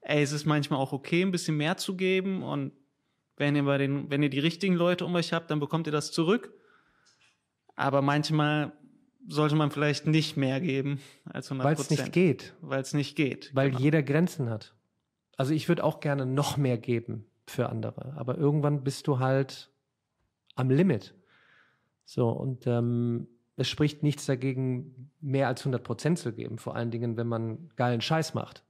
ey, es ist manchmal auch okay, ein bisschen mehr zu geben und wenn ihr bei den, wenn ihr die richtigen Leute um euch habt, dann bekommt ihr das zurück. Aber manchmal sollte man vielleicht nicht mehr geben als 100 Weil es nicht geht. Weil es nicht geht. Weil genau. jeder Grenzen hat. Also ich würde auch gerne noch mehr geben für andere, aber irgendwann bist du halt am Limit. So und ähm, es spricht nichts dagegen, mehr als 100 Prozent zu geben, vor allen Dingen, wenn man geilen Scheiß macht.